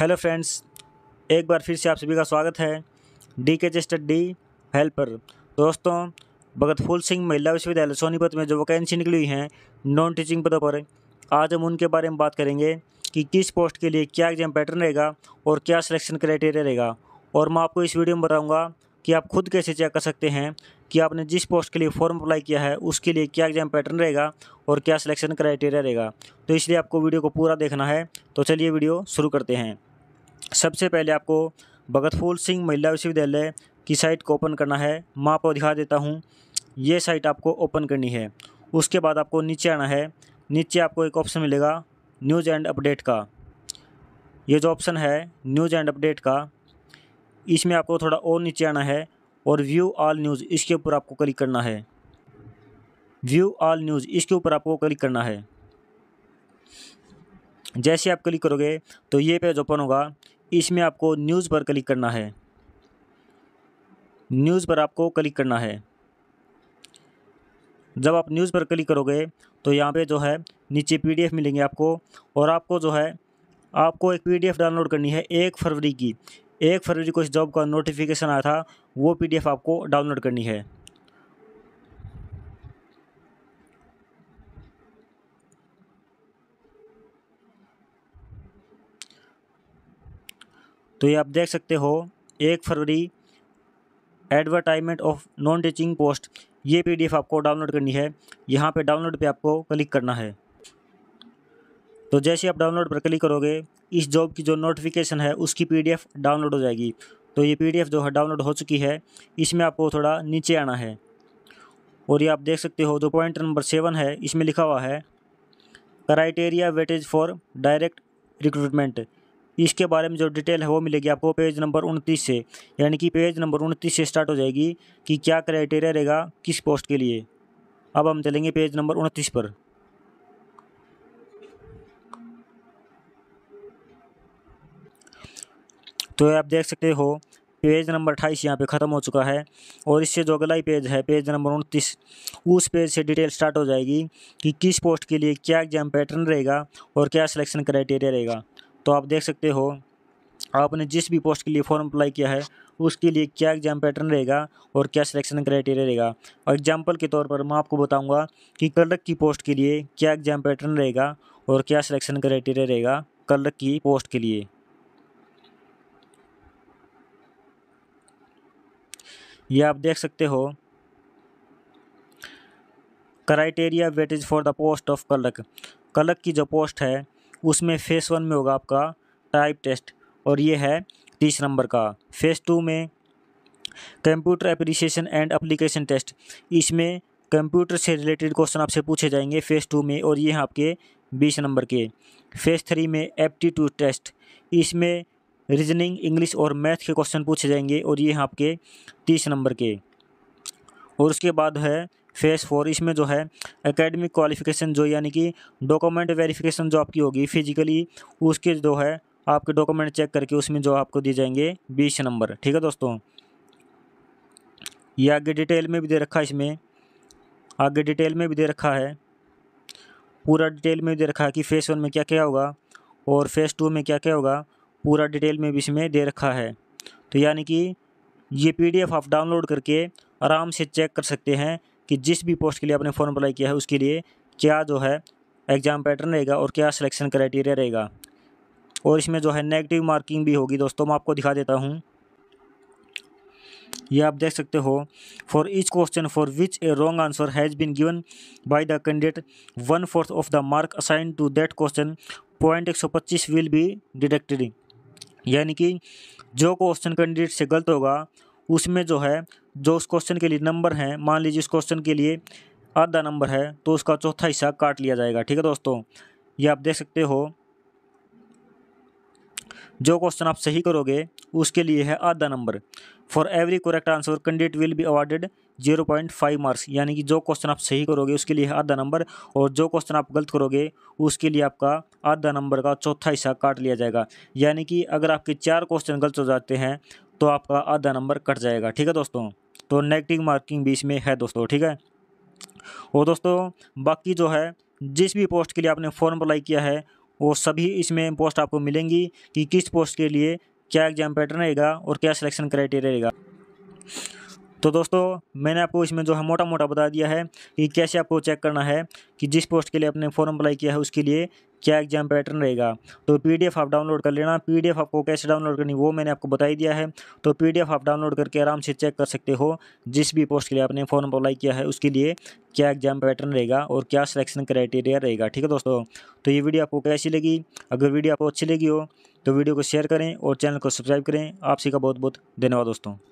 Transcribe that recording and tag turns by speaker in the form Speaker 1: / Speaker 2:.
Speaker 1: hello friends एक बार फिर से आप सभी का स्वागत है डी के डी हेल्पर दोस्तों भगत फूल सिंह महिला विश्वविद्यालय सोनीपत में जो वैकेंसी निकली हुई हैं नॉन टीचिंग पदों पर आज हम उनके बारे में बात करेंगे कि किस पोस्ट के लिए क्या एग्जाम पैटर्न रहेगा और क्या सिलेक्शन क्राइटेरिया रहेगा और मैं आपको इस वीडियो में बताऊँगा कि आप खुद कैसे चेक कर सकते हैं कि आपने जिस पोस्ट के लिए फॉर्म अप्लाई किया है उसके लिए क्या एग्जाम पैटर्न रहेगा और क्या सिलेक्शन क्राइटेरिया रहेगा तो इसलिए आपको वीडियो को पूरा देखना है तो चलिए वीडियो शुरू करते हैं सबसे पहले आपको भगत फूल सिंह महिला विश्वविद्यालय की साइट को ओपन करना है मैं आपको दिखा देता हूँ ये साइट आपको ओपन करनी है उसके बाद आपको नीचे आना है नीचे आपको एक ऑप्शन मिलेगा न्यूज़ एंड अपडेट का ये जो ऑप्शन है न्यूज़ एंड अपडेट का इसमें आपको थोड़ा और नीचे आना है और व्यू ऑल न्यूज़ इसके ऊपर आपको क्लिक करना है व्यू ऑल न्यूज़ इसके ऊपर आपको क्लिक करना है जैसे आप क्लिक करोगे तो ये पेज ओपन होगा इसमें आपको न्यूज़ पर क्लिक करना है न्यूज़ पर आपको क्लिक करना है जब आप न्यूज़ पर क्लिक करोगे तो यहाँ पे जो है नीचे पीडीएफ मिलेंगे आपको और आपको जो है आपको एक पीडीएफ डाउनलोड करनी है एक फरवरी की एक फरवरी को इस जॉब का नोटिफिकेशन आया था वो पीडीएफ आपको डाउनलोड करनी है तो ये आप देख सकते हो एक फरवरी advertisement of non teaching post ये पीडीएफ आपको डाउनलोड करनी है यहाँ पे डाउनलोड पे आपको क्लिक करना है तो जैसे आप डाउनलोड पर क्लिक करोगे इस जॉब की जो नोटिफिकेशन है उसकी पीडीएफ डाउनलोड हो जाएगी तो ये पीडीएफ जो है डाउनलोड हो चुकी है इसमें आपको थोड़ा नीचे आना है और ये आप देख सकते हो जो पॉइंट नंबर सेवन है इसमें लिखा हुआ है criteria weightage for direct recruitment इसके बारे में जो डिटेल है वो मिलेगी आपको पेज नंबर उनतीस से यानी कि पेज नंबर उनतीस से स्टार्ट हो जाएगी कि क्या क्राइटेरिया रहेगा किस पोस्ट के लिए अब हम चलेंगे पेज नंबर उनतीस पर तो आप देख सकते हो पेज नंबर अट्ठाईस यहाँ पे ख़त्म हो चुका है और इससे जो अगला ही पेज है पेज नंबर उनतीस उस पेज से डिटेल स्टार्ट हो जाएगी कि किस पोस्ट के लिए क्या एग्ज़ाम पैटर्न रहेगा और क्या सिलेक्शन क्राइटेरिया रहेगा तो आप देख सकते हो आपने जिस भी पोस्ट के लिए फॉर्म अप्लाई किया है उसके लिए क्या एग्जाम पैटर्न रहेगा और क्या सिलेक्शन क्राइटेरिया रहेगा और एग्जाम्पल के तौर पर मैं आपको बताऊंगा कि क्लर्क की पोस्ट के लिए क्या एग्जाम पैटर्न रहेगा और क्या सिलेक्शन क्राइटेरिया रहेगा क्लर्क की पोस्ट के लिए यह आप देख सकते हो criteria weightage for the post of clerk clerk की जो पोस्ट है उसमें फेस वन में होगा आपका टाइप टेस्ट और ये है तीस नंबर का फेस टू में computer appreciation and application test इसमें कंप्यूटर से रिलेटेड क्वेश्चन आपसे पूछे जाएंगे फेस टू में और ये हैं आपके बीस नंबर के फेस थ्री में एप्टीट्यूड टेस्ट इसमें रीजनिंग इंग्लिश और मैथ के क्वेश्चन पूछे जाएंगे और ये हैं आपके तीस नंबर के और उसके बाद है फेस फोर इसमें जो है एकेडमिक क्वालिफिकेशन जो यानी कि डॉक्यूमेंट वेरिफिकेशन जो आपकी होगी फिजिकली उसके जो है आपके डॉक्यूमेंट चेक करके उसमें जो आपको दिए जाएंगे बीस नंबर ठीक है दोस्तों ये आगे डिटेल में भी दे रखा है इसमें आगे डिटेल में भी दे रखा है पूरा डिटेल में दे रखा है कि फेस वन में क्या क्या होगा और फेस टू में क्या क्या होगा पूरा डिटेल में भी इसमें दे रखा है तो यानी कि ये पीडीएफ आप डाउनलोड करके आराम से चेक कर सकते हैं कि जिस भी पोस्ट के लिए आपने फॉर्म अप्लाई किया है उसके लिए क्या जो है एग्ज़ाम पैटर्न रहेगा और क्या सिलेक्शन क्राइटेरिया रहेगा और इसमें जो है नेगेटिव मार्किंग भी होगी दोस्तों मैं आपको दिखा देता हूँ यह आप देख सकते हो for each question for which a wrong answer has been given by the candidate one fourth of the mark assign to that question point एक सौ पच्चीस विल बी डिडक्टेड यानी कि जो क्वेश्चन कैंडिडेट से गलत होगा उसमें जो है जो उस क्वेश्चन के लिए नंबर हैं मान लीजिए इस क्वेश्चन के लिए आधा नंबर है तो उसका चौथा हिस्सा काट लिया जाएगा ठीक है दोस्तों ये आप देख सकते हो जो क्वेश्चन आप सही करोगे उसके लिए है आधा number for every correct answer candidate will be awarded zero point five marks यानी कि जो क्वेश्चन आप सही करोगे उसके लिए है आधा नंबर और जो क्वेश्चन आप गलत करोगे उसके लिए आपका आधा नंबर का चौथा हिस्सा काट लिया जाएगा यानी कि अगर आपके चार क्वेश्चन गलत हो जाते हैं तो आपका आधा नंबर कट जाएगा ठीक है दोस्तों तो नेगेटिव मार्किंग बीच में है दोस्तों ठीक है और दोस्तों बाकी जो है जिस भी पोस्ट के लिए आपने फॉर्म अप्लाई किया है वो सभी इसमें पोस्ट आपको मिलेंगी कि किस पोस्ट के लिए क्या एग्ज़ाम पैटर्न रहेगा और क्या सिलेक्शन क्राइटेरिया रहेगा तो दोस्तों मैंने आपको इसमें जो है मोटा मोटा बता दिया है कि कैसे आपको चेक करना है कि जिस पोस्ट के लिए आपने फॉर्म अप्लाई किया है उसके लिए क्या एग्जाम पैटर्न रहेगा तो पीडीएफ आप डाउनलोड कर लेना पीडीएफ आपको कैसे डाउनलोड करनी वो मैंने आपको बताई दिया है तो पीडीएफ आप डाउनलोड करके आराम से चेक कर सकते हो जिस भी पोस्ट के लिए आपने फॉर्म अप्लाई किया है उसके लिए क्या एग्जाम पैटर्न रहेगा और क्या सिलेक्शन क्राइटेरिया रहेगा ठीक है दोस्तों तो ये वीडियो आपको कैसी लगी अगर वीडियो आपको अच्छी लगी हो तो वीडियो को शेयर करें और चैनल को सब्सक्राइब करें आपसी का बहुत बहुत धन्यवाद दोस्तों